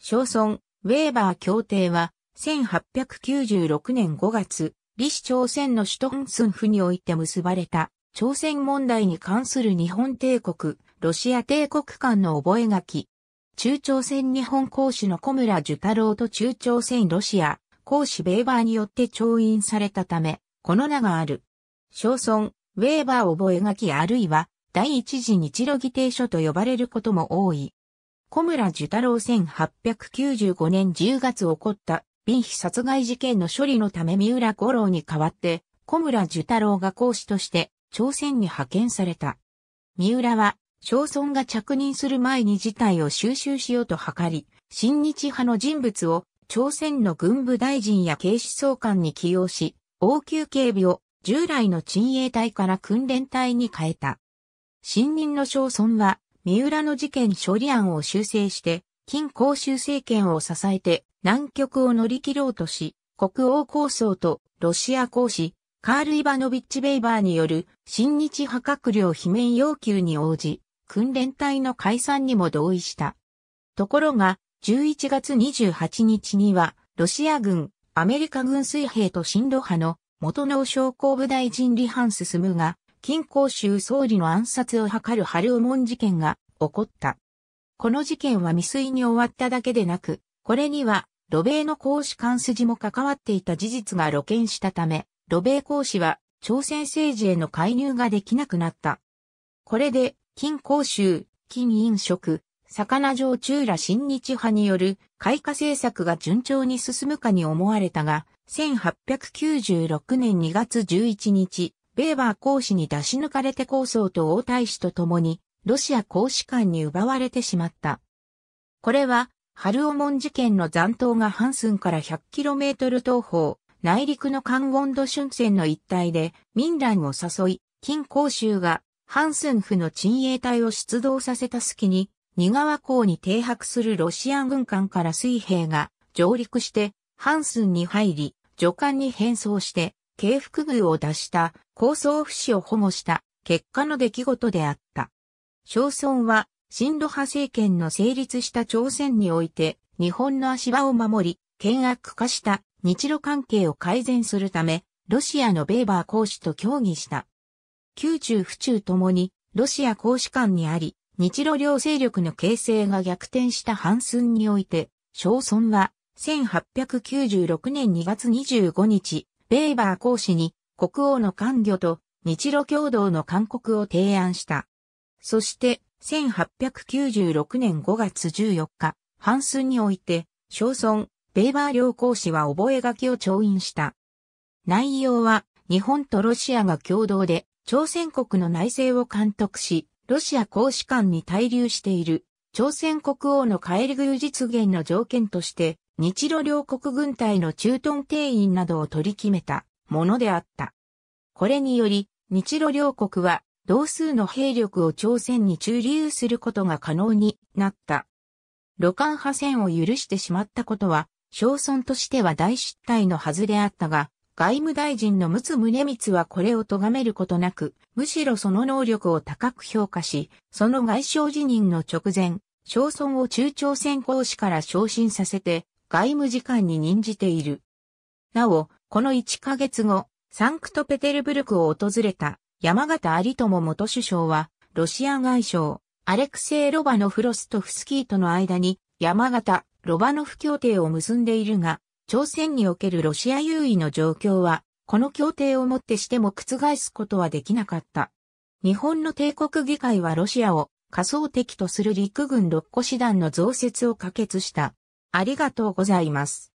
小村、ウェーバー協定は、1896年5月、李氏朝鮮の首都ンスン府において結ばれた、朝鮮問題に関する日本帝国、ロシア帝国間の覚書。中朝鮮日本公使の小村寿太郎と中朝鮮ロシア、公使ベーバーによって調印されたため、この名がある。小村、ウェーバー覚書あるいは、第一次日露議定書と呼ばれることも多い。小村寿太郎1895年10月起こった、貧肥殺害事件の処理のため三浦五郎に代わって、小村寿太郎が講師として、朝鮮に派遣された。三浦は、小村が着任する前に事態を収集しようと図り、親日派の人物を、朝鮮の軍部大臣や警視総監に起用し、応急警備を従来の鎮衛隊から訓練隊に変えた。新任の小村は、三浦の事件処理案を修正して、金公衆政権を支えて南極を乗り切ろうとし、国王構想とロシア公使、カール・イバノビッチ・ベイバーによる新日派閣僚罷免要求に応じ、訓練隊の解散にも同意した。ところが、11月28日には、ロシア軍、アメリカ軍水兵と進路派の元農商工部大臣リハン進むが、金光州総理の暗殺を図る春右門事件が起こった。この事件は未遂に終わっただけでなく、これには、ロ米の公使官筋も関わっていた事実が露見したため、ロ米公使は朝鮮政治への介入ができなくなった。これで、金光州、金飲食、魚城中ら新日派による開花政策が順調に進むかに思われたが、1896年2月11日、ベーバー公使に出し抜かれて構想と王太子と共に、ロシア公使館に奪われてしまった。これは、春モ門事件の残党がハンスンから 100km 東方、内陸の関温度春戦の一帯で、民乱を誘い、金公衆が、ハンスン府の鎮衛隊を出動させた隙に、仁川港に停泊するロシア軍艦から水兵が上陸して、ハンスンに入り、助艦に変装して、慶福部を脱した構想不死を保護した結果の出来事であった。小村は、新路派政権の成立した朝鮮において、日本の足場を守り、険悪化した日露関係を改善するため、ロシアのベーバー公使と協議した。宮中府中ともに、ロシア公使館にあり、日露両勢力の形成が逆転した半寸において、小村は、1896年2月25日、ベイバー公使に国王の官魚と日露共同の勧告を提案した。そして、1896年5月14日、半数において、小村、ベイバー領公使は覚書を調印した。内容は、日本とロシアが共同で、朝鮮国の内政を監督し、ロシア公使館に滞留している、朝鮮国王の帰り偶実現の条件として、日露両国軍隊の駐屯定員などを取り決めたものであった。これにより、日露両国は同数の兵力を朝鮮に駐留することが可能になった。露艦派戦を許してしまったことは、商村としては大失態のはずであったが、外務大臣の陸奥宗光はこれを咎めることなく、むしろその能力を高く評価し、その外相辞任の直前、商村を中朝鮮公使から昇進させて、外務次官に任じている。なお、この1ヶ月後、サンクトペテルブルクを訪れた山形有友元首相は、ロシア外相、アレクセイ・ロバノフロストフスキーとの間に山形、ロバノフ協定を結んでいるが、朝鮮におけるロシア優位の状況は、この協定をもってしても覆すことはできなかった。日本の帝国議会はロシアを仮想敵とする陸軍六個師団の増設を可決した。ありがとうございます。